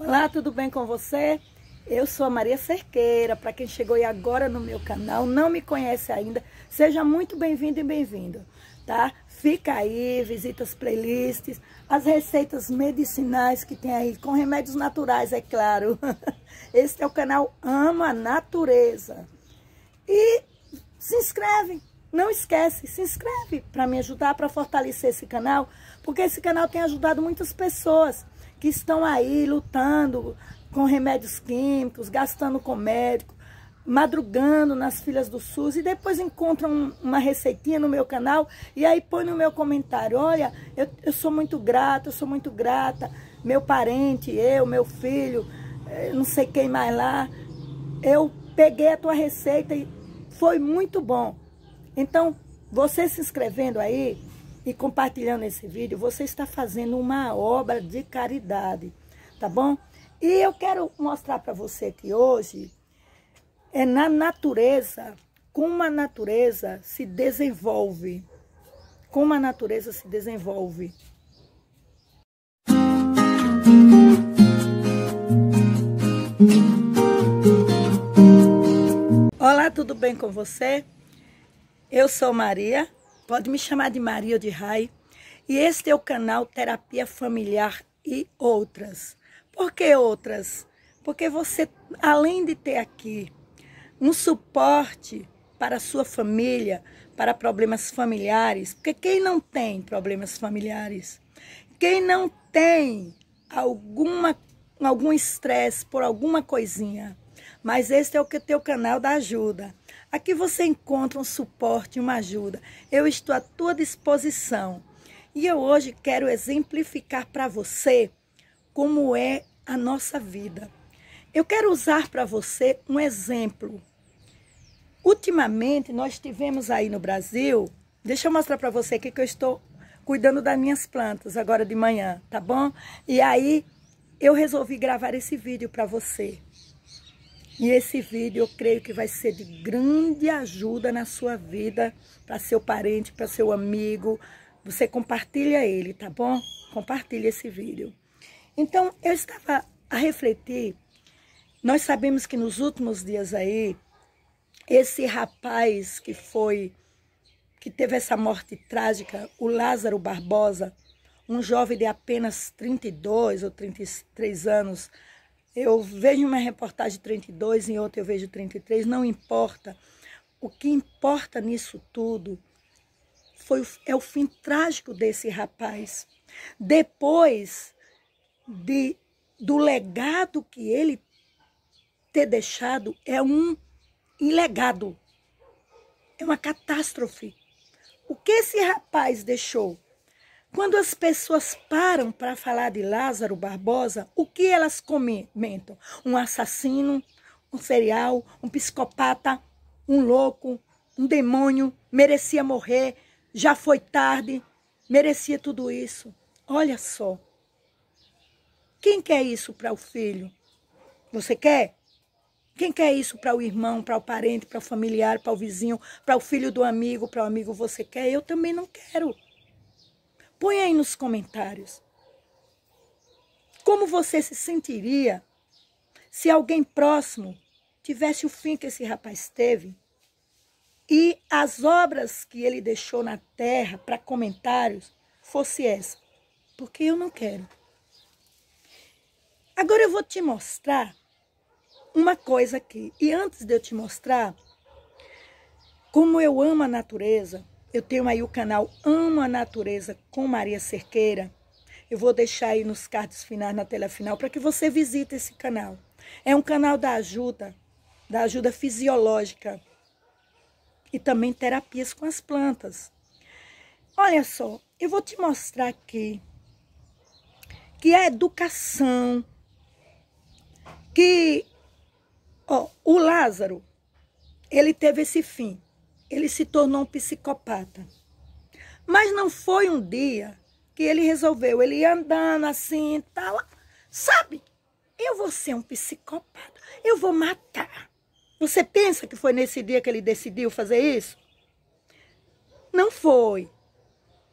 Olá, tudo bem com você? Eu sou a Maria Cerqueira. Para quem chegou aí agora no meu canal, não me conhece ainda, seja muito bem-vindo e bem-vindo, tá? Fica aí, visita as playlists, as receitas medicinais que tem aí, com remédios naturais, é claro. Esse é o canal Ama a Natureza. E se inscreve, não esquece, se inscreve para me ajudar, para fortalecer esse canal, porque esse canal tem ajudado muitas pessoas que estão aí lutando com remédios químicos, gastando com médico, madrugando nas filas do SUS e depois encontram uma receitinha no meu canal e aí põe no meu comentário, olha, eu, eu sou muito grata, eu sou muito grata, meu parente, eu, meu filho, eh, não sei quem mais lá, eu peguei a tua receita e foi muito bom. Então, você se inscrevendo aí, e compartilhando esse vídeo, você está fazendo uma obra de caridade, tá bom? E eu quero mostrar para você que hoje é na natureza, como a natureza se desenvolve, como a natureza se desenvolve. Olá, tudo bem com você? Eu sou Maria Pode me chamar de Maria de Rai. E este é o canal Terapia Familiar e Outras. Por que outras? Porque você, além de ter aqui um suporte para a sua família, para problemas familiares, porque quem não tem problemas familiares, quem não tem alguma algum estresse por alguma coisinha, mas este é o que teu canal da ajuda. Aqui você encontra um suporte, uma ajuda. Eu estou à tua disposição. E eu hoje quero exemplificar para você como é a nossa vida. Eu quero usar para você um exemplo. Ultimamente, nós tivemos aí no Brasil. Deixa eu mostrar para você aqui que eu estou cuidando das minhas plantas agora de manhã, tá bom? E aí, eu resolvi gravar esse vídeo para você. E esse vídeo eu creio que vai ser de grande ajuda na sua vida, para seu parente, para seu amigo. Você compartilha ele, tá bom? Compartilha esse vídeo. Então, eu estava a refletir. Nós sabemos que nos últimos dias aí, esse rapaz que foi, que teve essa morte trágica, o Lázaro Barbosa, um jovem de apenas 32 ou 33 anos, eu vejo uma reportagem 32, em outra eu vejo 33, não importa. O que importa nisso tudo foi, é o fim trágico desse rapaz. Depois de, do legado que ele ter deixado, é um ilegado. É uma catástrofe. O que esse rapaz deixou? Quando as pessoas param para falar de Lázaro Barbosa, o que elas comentam? Um assassino, um serial, um psicopata, um louco, um demônio, merecia morrer, já foi tarde, merecia tudo isso. Olha só. Quem quer isso para o filho? Você quer? Quem quer isso para o irmão, para o parente, para o familiar, para o vizinho, para o filho do amigo, para o amigo você quer? Eu também não quero. Põe aí nos comentários. Como você se sentiria se alguém próximo tivesse o fim que esse rapaz teve? E as obras que ele deixou na terra para comentários fosse essa. Porque eu não quero. Agora eu vou te mostrar uma coisa aqui. E antes de eu te mostrar como eu amo a natureza, eu tenho aí o canal Amo a Natureza com Maria Cerqueira. Eu vou deixar aí nos cards finais, na tela final, para que você visite esse canal. É um canal da ajuda, da ajuda fisiológica e também terapias com as plantas. Olha só, eu vou te mostrar aqui que a educação, que ó, o Lázaro, ele teve esse fim ele se tornou um psicopata. Mas não foi um dia que ele resolveu, ele ia andando assim, tal, tá sabe? Eu vou ser um psicopata, eu vou matar. Você pensa que foi nesse dia que ele decidiu fazer isso? Não foi.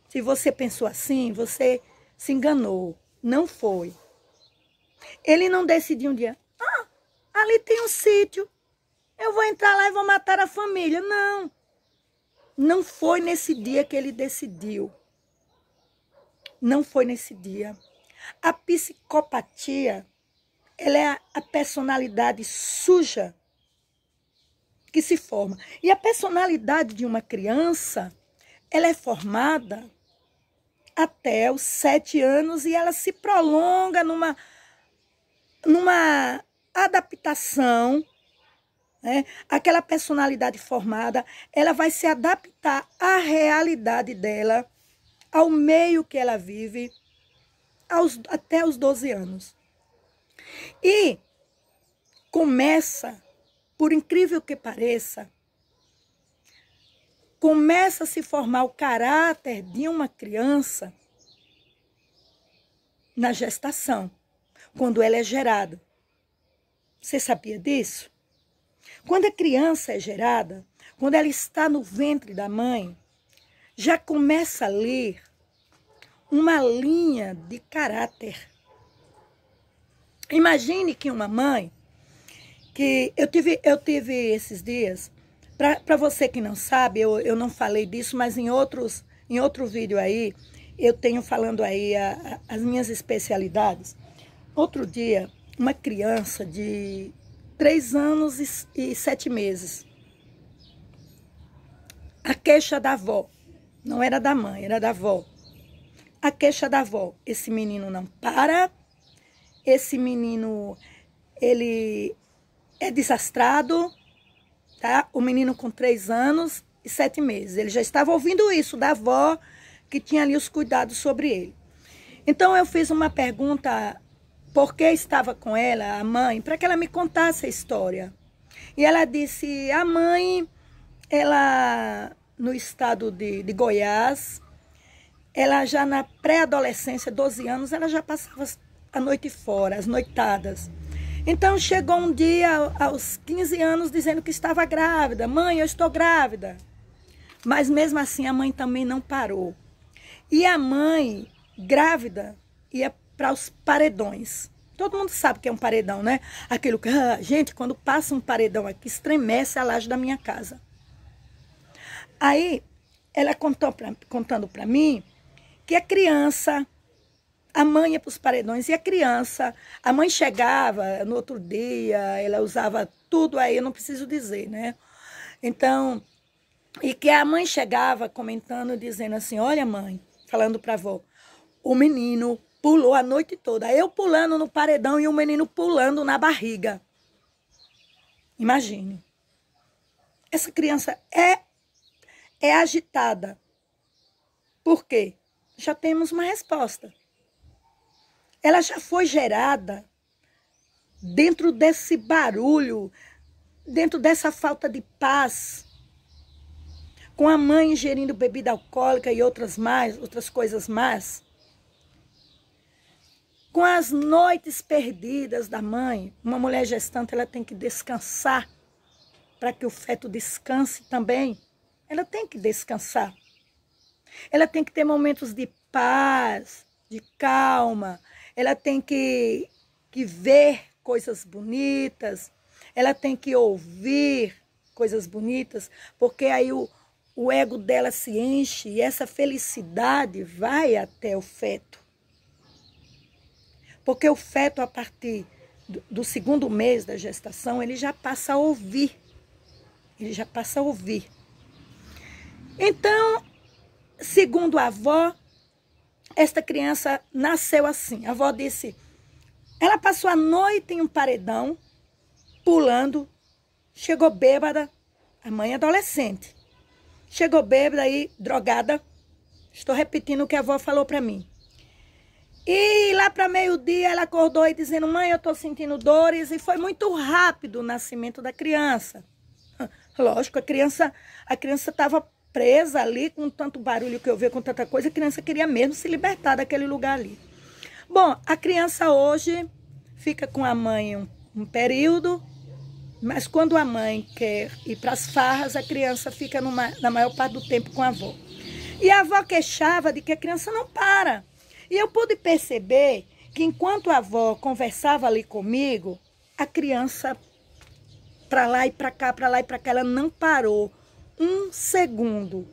Se você pensou assim, você se enganou. Não foi. Ele não decidiu um dia, ah, ali tem um sítio, eu vou entrar lá e vou matar a família. Não, não foi nesse dia que ele decidiu. Não foi nesse dia. A psicopatia, ela é a personalidade suja que se forma. E a personalidade de uma criança, ela é formada até os sete anos e ela se prolonga numa, numa adaptação né? aquela personalidade formada, ela vai se adaptar à realidade dela, ao meio que ela vive, aos, até os 12 anos. E começa, por incrível que pareça, começa a se formar o caráter de uma criança na gestação, quando ela é gerada. Você sabia disso? Quando a criança é gerada, quando ela está no ventre da mãe, já começa a ler uma linha de caráter. Imagine que uma mãe que eu tive, eu tive esses dias, para você que não sabe, eu, eu não falei disso, mas em outros em outro vídeo aí, eu tenho falando aí a, a, as minhas especialidades. Outro dia, uma criança de três anos e, e sete meses. A queixa da avó, não era da mãe, era da avó. A queixa da avó, esse menino não para, esse menino, ele é desastrado, tá? O menino com três anos e sete meses, ele já estava ouvindo isso da avó, que tinha ali os cuidados sobre ele. Então eu fiz uma pergunta porque estava com ela, a mãe, para que ela me contasse a história. E ela disse: a mãe, ela, no estado de, de Goiás, ela já na pré-adolescência, 12 anos, ela já passava a noite fora, as noitadas. Então chegou um dia aos 15 anos dizendo que estava grávida: mãe, eu estou grávida. Mas mesmo assim a mãe também não parou. E a mãe, grávida, ia para os paredões. Todo mundo sabe que é um paredão, né? Aquilo que. Ah, gente, quando passa um paredão aqui, estremece a laje da minha casa. Aí, ela contou pra, contando para mim que a criança. A mãe ia para os paredões e a criança. A mãe chegava no outro dia, ela usava tudo aí, eu não preciso dizer, né? Então. E que a mãe chegava comentando, dizendo assim: Olha, mãe, falando para a avó, o menino Pulou a noite toda. Eu pulando no paredão e o menino pulando na barriga. Imagine. Essa criança é, é agitada. Por quê? Já temos uma resposta. Ela já foi gerada dentro desse barulho, dentro dessa falta de paz, com a mãe ingerindo bebida alcoólica e outras mais, outras coisas mais, com as noites perdidas da mãe. Uma mulher gestante, ela tem que descansar para que o feto descanse também. Ela tem que descansar. Ela tem que ter momentos de paz, de calma. Ela tem que, que ver coisas bonitas. Ela tem que ouvir coisas bonitas, porque aí o, o ego dela se enche e essa felicidade vai até o feto. Porque o feto, a partir do segundo mês da gestação, ele já passa a ouvir. Ele já passa a ouvir. Então, segundo a avó, esta criança nasceu assim. A avó disse: ela passou a noite em um paredão, pulando, chegou bêbada, a mãe é adolescente. Chegou bêbada e drogada. Estou repetindo o que a avó falou para mim. E lá para meio-dia ela acordou e dizendo: Mãe, eu estou sentindo dores. E foi muito rápido o nascimento da criança. Lógico, a criança a criança estava presa ali com tanto barulho que eu via, com tanta coisa. A criança queria mesmo se libertar daquele lugar ali. Bom, a criança hoje fica com a mãe um, um período, mas quando a mãe quer ir para as farras, a criança fica numa, na maior parte do tempo com a avó. E a avó queixava de que a criança não para. E eu pude perceber que enquanto a avó conversava ali comigo, a criança para lá e para cá, para lá e para cá, ela não parou um segundo.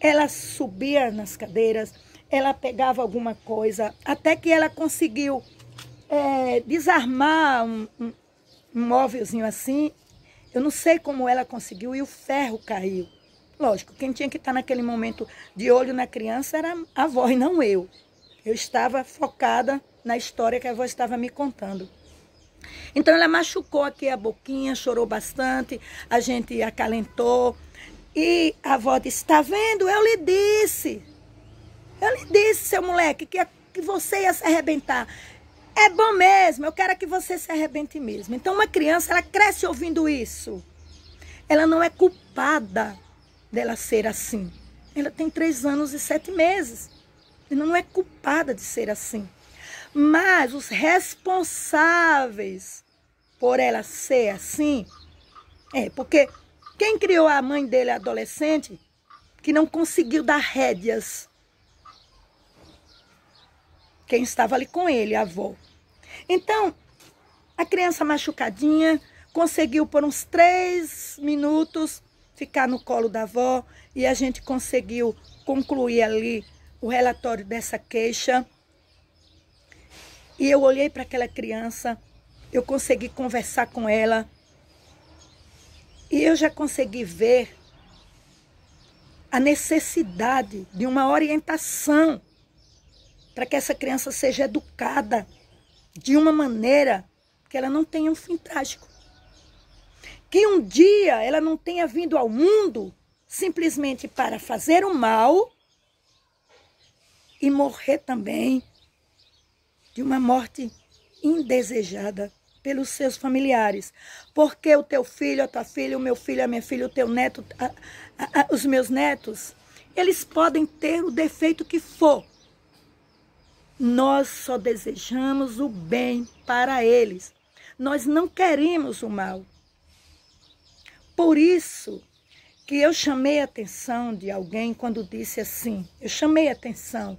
Ela subia nas cadeiras, ela pegava alguma coisa, até que ela conseguiu é, desarmar um, um, um móvelzinho assim. Eu não sei como ela conseguiu e o ferro caiu. Lógico, quem tinha que estar tá naquele momento de olho na criança era a avó e não eu. Eu estava focada na história que a avó estava me contando. Então ela machucou aqui a boquinha, chorou bastante, a gente acalentou. E a avó disse: "Está vendo? Eu lhe disse. Eu lhe disse, seu moleque, que, que você ia se arrebentar. É bom mesmo, eu quero que você se arrebente mesmo. Então uma criança, ela cresce ouvindo isso. Ela não é culpada dela ser assim. Ela tem três anos e sete meses não é culpada de ser assim. Mas os responsáveis por ela ser assim, é porque quem criou a mãe dele adolescente que não conseguiu dar rédeas. Quem estava ali com ele, a avó. Então, a criança machucadinha conseguiu por uns três minutos ficar no colo da avó e a gente conseguiu concluir ali o relatório dessa queixa. E eu olhei para aquela criança, eu consegui conversar com ela. E eu já consegui ver a necessidade de uma orientação para que essa criança seja educada de uma maneira que ela não tenha um fim trágico. Que um dia ela não tenha vindo ao mundo simplesmente para fazer o mal e morrer também de uma morte indesejada pelos seus familiares. Porque o teu filho, a tua filha, o meu filho, a minha filha, o teu neto, a, a, a, os meus netos, eles podem ter o defeito que for. Nós só desejamos o bem para eles. Nós não queremos o mal. Por isso que eu chamei a atenção de alguém quando disse assim. Eu chamei a atenção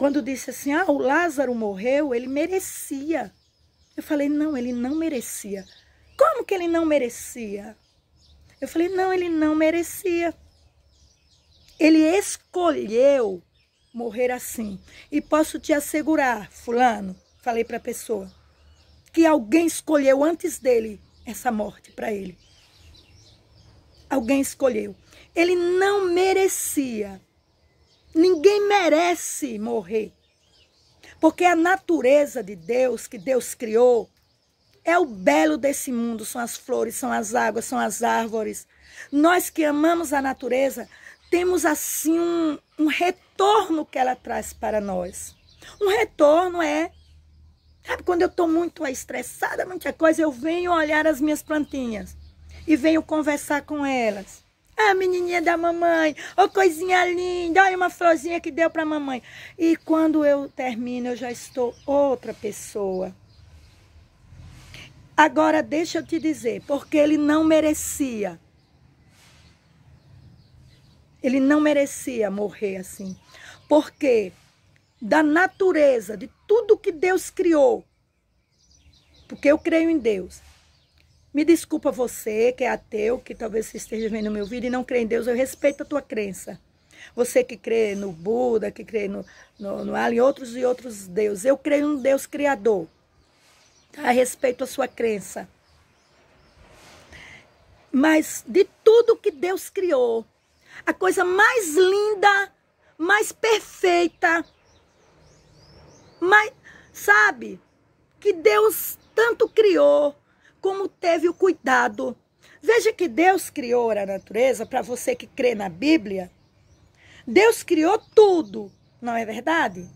quando disse assim, ah, o Lázaro morreu, ele merecia. Eu falei, não, ele não merecia. Como que ele não merecia? Eu falei, não, ele não merecia. Ele escolheu morrer assim. E posso te assegurar, fulano, falei para a pessoa, que alguém escolheu antes dele essa morte para ele. Alguém escolheu. Ele não merecia Ninguém merece morrer. Porque a natureza de Deus, que Deus criou, é o belo desse mundo, são as flores, são as águas, são as árvores. Nós que amamos a natureza, temos assim um, um retorno que ela traz para nós. Um retorno é, sabe, quando eu estou muito estressada, muita coisa, eu venho olhar as minhas plantinhas e venho conversar com elas. Ah, menininha da mamãe, ô coisinha linda, olha uma florzinha que deu para mamãe. E quando eu termino, eu já estou outra pessoa. Agora deixa eu te dizer, porque ele não merecia. Ele não merecia morrer assim. Porque da natureza, de tudo que Deus criou, porque eu creio em Deus, me desculpa você que é ateu, que talvez você esteja vendo meu vídeo e não crê em Deus, eu respeito a tua crença. Você que crê no Buda, que crê no, no, no Alien, outros e outros deuses. Eu creio no Deus criador. Tá? Respeito a sua crença. Mas de tudo que Deus criou, a coisa mais linda, mais perfeita, mais, sabe, que Deus tanto criou, como teve o cuidado. Veja que Deus criou a natureza, para você que crê na Bíblia, Deus criou tudo, não é verdade?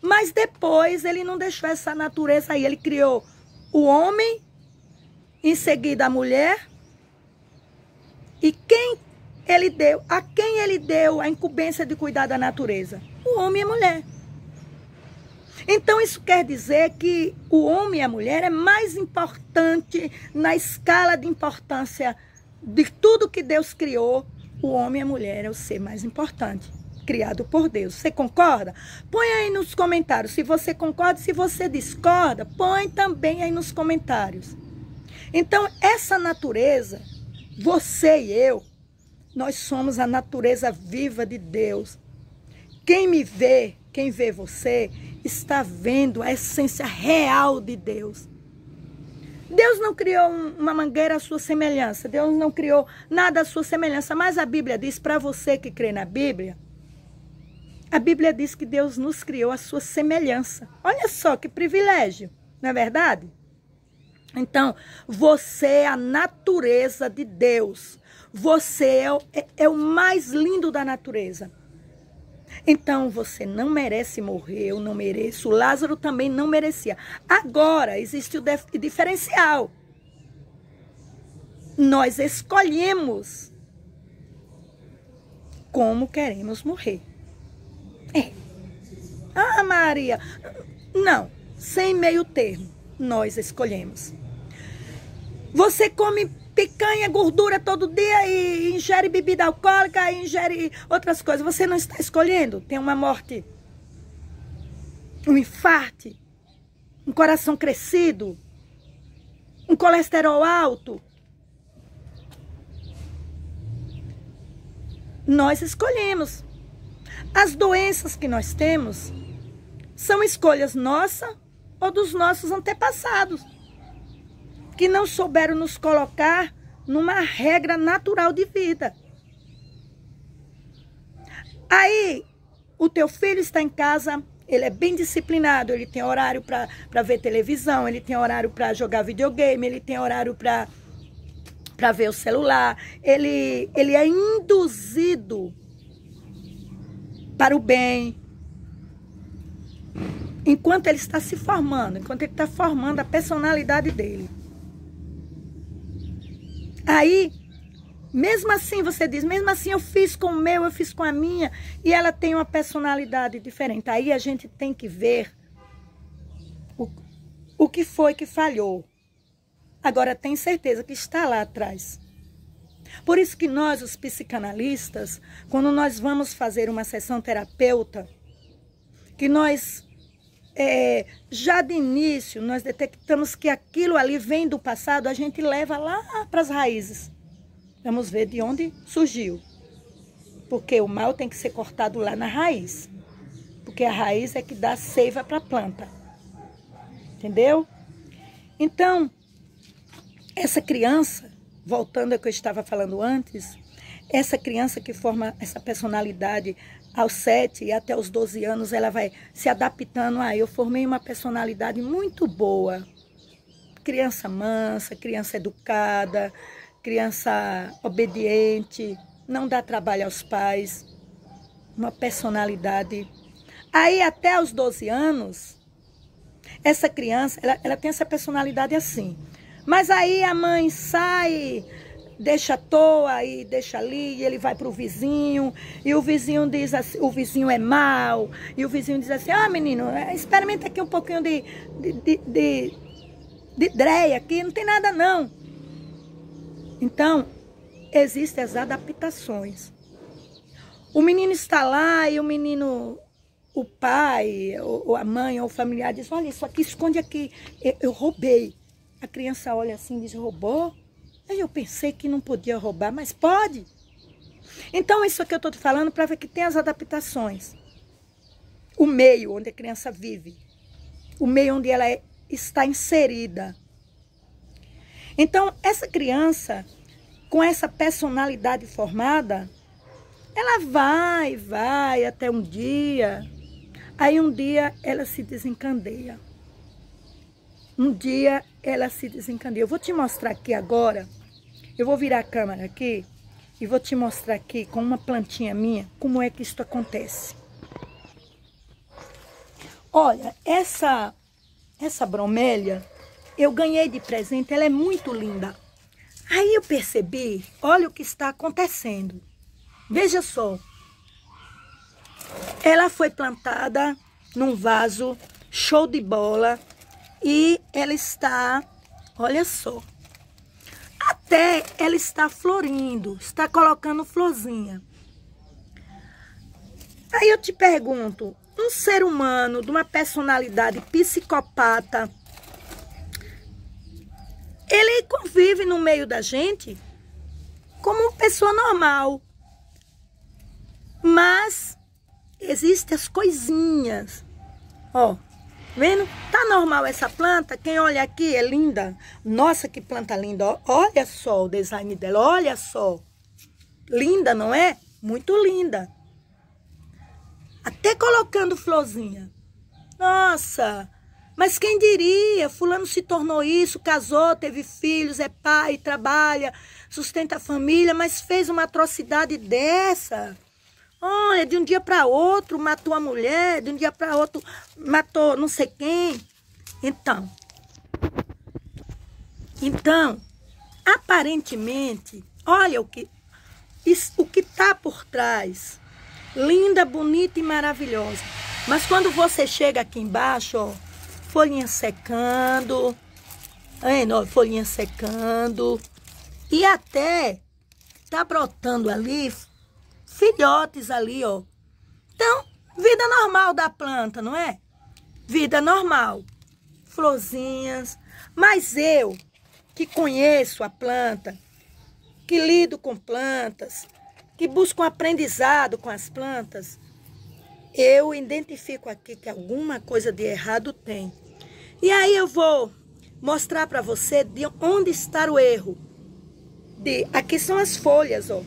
Mas depois ele não deixou essa natureza aí, ele criou o homem, em seguida a mulher, e quem ele deu, a quem ele deu a incumbência de cuidar da natureza? O homem e a mulher. Então isso quer dizer que o homem e a mulher é mais importante na escala de importância de tudo que Deus criou. O homem e a mulher é o ser mais importante criado por Deus. Você concorda? Põe aí nos comentários se você concorda, se você discorda, põe também aí nos comentários. Então, essa natureza, você e eu, nós somos a natureza viva de Deus. Quem me vê, quem vê você, está vendo a essência real de Deus. Deus não criou uma mangueira à sua semelhança, Deus não criou nada à sua semelhança, mas a Bíblia diz para você que crê na Bíblia, a Bíblia diz que Deus nos criou à sua semelhança. Olha só que privilégio, não é verdade? Então, você é a natureza de Deus. Você é é, é o mais lindo da natureza. Então você não merece morrer, eu não mereço, Lázaro também não merecia. Agora existe o diferencial. Nós escolhemos como queremos morrer. É. Ah, Maria, não, sem meio termo, nós escolhemos. Você come picanha, gordura todo dia e ingere bebida alcoólica, ingere outras coisas. Você não está escolhendo. Tem uma morte, um infarto, um coração crescido, um colesterol alto. Nós escolhemos. As doenças que nós temos são escolhas nossas ou dos nossos antepassados que não souberam nos colocar numa regra natural de vida. Aí, o teu filho está em casa, ele é bem disciplinado, ele tem horário para ver televisão, ele tem horário para jogar videogame, ele tem horário para para ver o celular, ele, ele é induzido para o bem. Enquanto ele está se formando, enquanto ele está formando a personalidade dele. Aí, mesmo assim, você diz, mesmo assim eu fiz com o meu, eu fiz com a minha, e ela tem uma personalidade diferente. Aí a gente tem que ver o, o que foi que falhou. Agora, tem certeza que está lá atrás. Por isso que nós, os psicanalistas, quando nós vamos fazer uma sessão terapeuta, que nós é, já de início nós detectamos que aquilo ali vem do passado, a gente leva lá para as raízes. Vamos ver de onde surgiu. Porque o mal tem que ser cortado lá na raiz. Porque a raiz é que dá seiva para a planta. Entendeu? Então, essa criança, voltando ao que eu estava falando antes, essa criança que forma essa personalidade aos 7 e até os 12 anos, ela vai se adaptando. Ah, eu formei uma personalidade muito boa. Criança mansa, criança educada, criança obediente, não dá trabalho aos pais. Uma personalidade. Aí, até os 12 anos, essa criança, ela, ela tem essa personalidade assim. Mas aí a mãe sai deixa à toa e deixa ali, e ele vai para o vizinho, e o vizinho diz assim, o vizinho é mau, e o vizinho diz assim, ah menino, é, experimenta aqui um pouquinho de, de, de, de, de dreia aqui, não tem nada não. Então, existem as adaptações. O menino está lá e o menino o pai, ou, a mãe, ou o familiar diz, olha, isso aqui, esconde aqui, eu, eu roubei. A criança olha assim e diz, roubou? Aí eu pensei que não podia roubar, mas pode. Então, isso é que eu estou te falando para ver que tem as adaptações. O meio onde a criança vive. O meio onde ela é, está inserida. Então, essa criança, com essa personalidade formada, ela vai, vai até um dia. Aí um dia ela se desencandeia. Um dia ela se desencandeia. Eu vou te mostrar aqui agora eu vou virar a câmera aqui e vou te mostrar aqui com uma plantinha minha como é que isso acontece. Olha, essa essa bromélia eu ganhei de presente, ela é muito linda. Aí eu percebi, olha o que está acontecendo. Veja só. Ela foi plantada num vaso show de bola e ela está, olha só, até ela está florindo, está colocando florzinha. Aí eu te pergunto, um ser humano de uma personalidade psicopata, ele convive no meio da gente como uma pessoa normal. Mas existem as coisinhas. Ó, Vendo? Tá normal essa planta? Quem olha aqui é linda. Nossa, que planta linda. Olha só o design dela, olha só. Linda, não é? Muito linda. Até colocando florzinha. Nossa, mas quem diria? Fulano se tornou isso, casou, teve filhos, é pai, trabalha, sustenta a família, mas fez uma atrocidade dessa. Olha, ah, é de um dia para outro matou a mulher, de um dia para outro matou não sei quem. Então, então, aparentemente, olha o que isso, o que está por trás. Linda, bonita e maravilhosa. Mas quando você chega aqui embaixo, ó, folhinha secando, hein, é, ó, folhinha secando e até tá brotando ali filhotes ali, ó. Então, vida normal da planta, não é? Vida normal. Florzinhas. Mas eu, que conheço a planta, que lido com plantas, que busco um aprendizado com as plantas, eu identifico aqui que alguma coisa de errado tem. E aí eu vou mostrar para você de onde está o erro. De aqui são as folhas, ó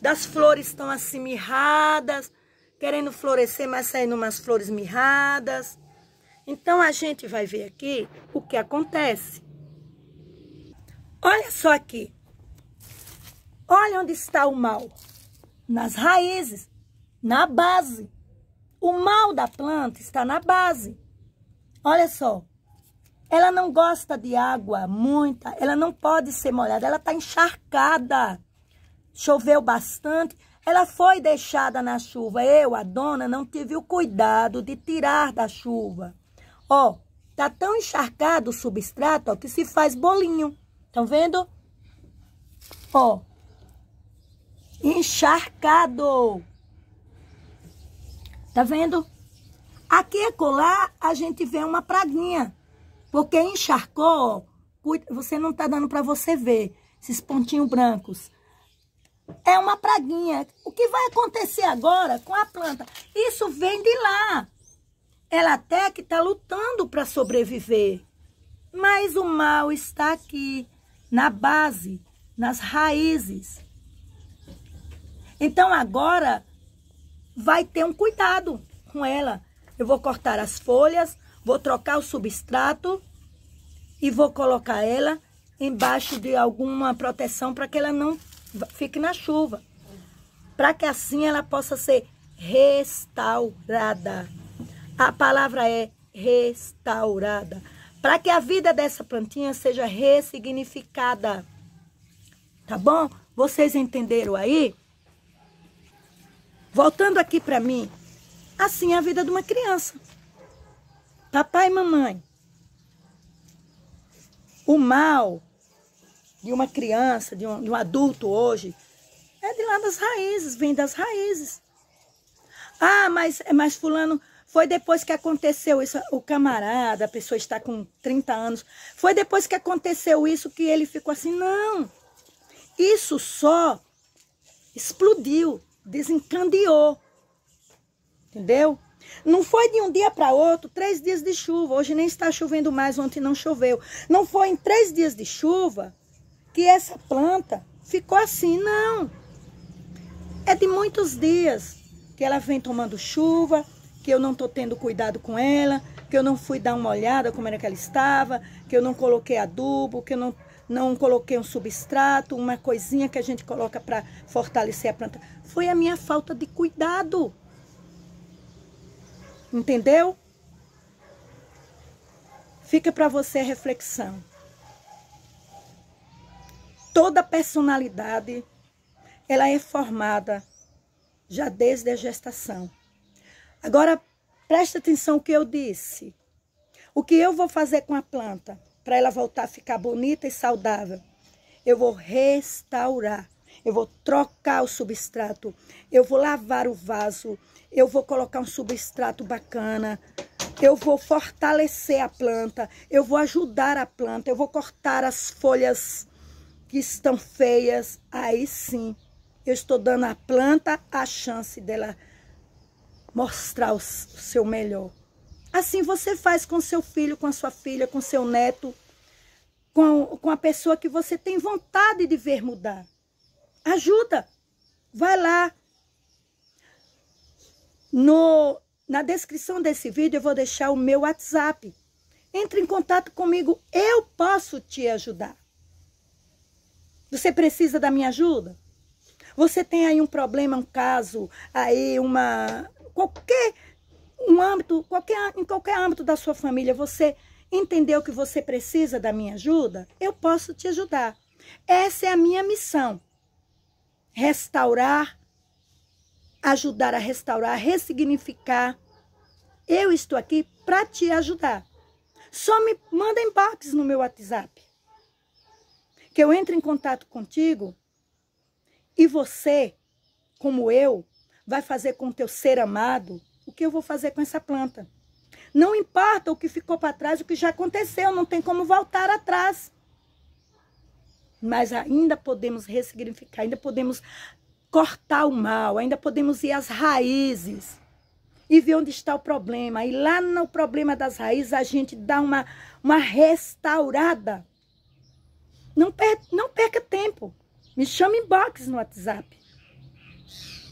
das flores estão assim mirradas, querendo florescer, mas saindo umas flores mirradas. Então a gente vai ver aqui o que acontece. Olha só aqui. Olha onde está o mal. Nas raízes, na base. O mal da planta está na base. Olha só. Ela não gosta de água muita, ela não pode ser molhada, ela está encharcada choveu bastante, ela foi deixada na chuva. Eu, a dona, não tive o cuidado de tirar da chuva. Ó, tá tão encharcado o substrato ó, que se faz bolinho. Estão vendo? Ó, encharcado. Tá vendo? Aqui e colar a gente vê uma praguinha, porque encharcou, você não tá dando para você ver esses pontinhos brancos é uma praguinha. O que vai acontecer agora com a planta? Isso vem de lá. Ela até que está lutando para sobreviver. Mas o mal está aqui, na base, nas raízes. Então agora vai ter um cuidado com ela. Eu vou cortar as folhas, vou trocar o substrato e vou colocar ela embaixo de alguma proteção para que ela não fique na chuva, para que assim ela possa ser restaurada. A palavra é restaurada, para que a vida dessa plantinha seja ressignificada. Tá bom? Vocês entenderam aí? Voltando aqui para mim, assim é a vida de uma criança. Papai e mamãe. O mal de uma criança, de um, de um adulto hoje, é de lá das raízes, vem das raízes. Ah, mas, mas fulano, foi depois que aconteceu isso, o camarada, a pessoa está com 30 anos, foi depois que aconteceu isso que ele ficou assim, não. Isso só explodiu, desencandeou, entendeu? Não foi de um dia para outro, três dias de chuva, hoje nem está chovendo mais, ontem não choveu. Não foi em três dias de chuva que essa planta ficou assim. Não. É de muitos dias que ela vem tomando chuva, que eu não estou tendo cuidado com ela, que eu não fui dar uma olhada como era que ela estava, que eu não coloquei adubo, que eu não, não coloquei um substrato, uma coisinha que a gente coloca para fortalecer a planta. Foi a minha falta de cuidado. Entendeu? Fica para você a reflexão. Toda personalidade, ela é formada já desde a gestação. Agora, preste atenção o que eu disse. O que eu vou fazer com a planta para ela voltar a ficar bonita e saudável? Eu vou restaurar, eu vou trocar o substrato, eu vou lavar o vaso, eu vou colocar um substrato bacana, eu vou fortalecer a planta, eu vou ajudar a planta, eu vou cortar as folhas que estão feias, aí sim eu estou dando à planta a chance dela mostrar o seu melhor. Assim você faz com seu filho, com a sua filha, com seu neto, com, com a pessoa que você tem vontade de ver mudar. Ajuda, vai lá. No, na descrição desse vídeo eu vou deixar o meu WhatsApp. Entre em contato comigo, eu posso te ajudar. Você precisa da minha ajuda? Você tem aí um problema, um caso, aí uma qualquer um âmbito, qualquer em qualquer âmbito da sua família, você entendeu que você precisa da minha ajuda? Eu posso te ajudar. Essa é a minha missão. Restaurar, ajudar a restaurar, ressignificar. Eu estou aqui para te ajudar. Só me manda inbox no meu WhatsApp que eu entre em contato contigo e você, como eu, vai fazer com o teu ser amado o que eu vou fazer com essa planta. Não importa o que ficou para trás, o que já aconteceu, não tem como voltar atrás. Mas ainda podemos ressignificar, ainda podemos cortar o mal, ainda podemos ir às raízes e ver onde está o problema. E lá no problema das raízes a gente dá uma, uma restaurada. Não, per não perca tempo. Me em inbox no WhatsApp.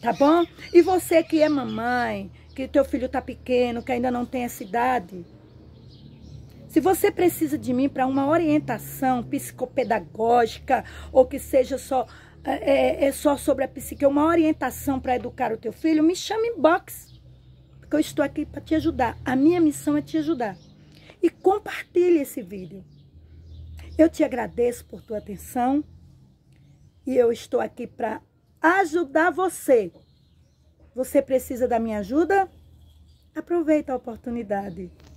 Tá bom? E você que é mamãe, que teu filho tá pequeno, que ainda não tem essa idade. Se você precisa de mim para uma orientação psicopedagógica ou que seja só é, é, é só sobre a psique, uma orientação para educar o teu filho, me em inbox. Porque eu estou aqui para te ajudar. A minha missão é te ajudar. E compartilhe esse vídeo. Eu te agradeço por tua atenção e eu estou aqui para ajudar você. Você precisa da minha ajuda? Aproveita a oportunidade.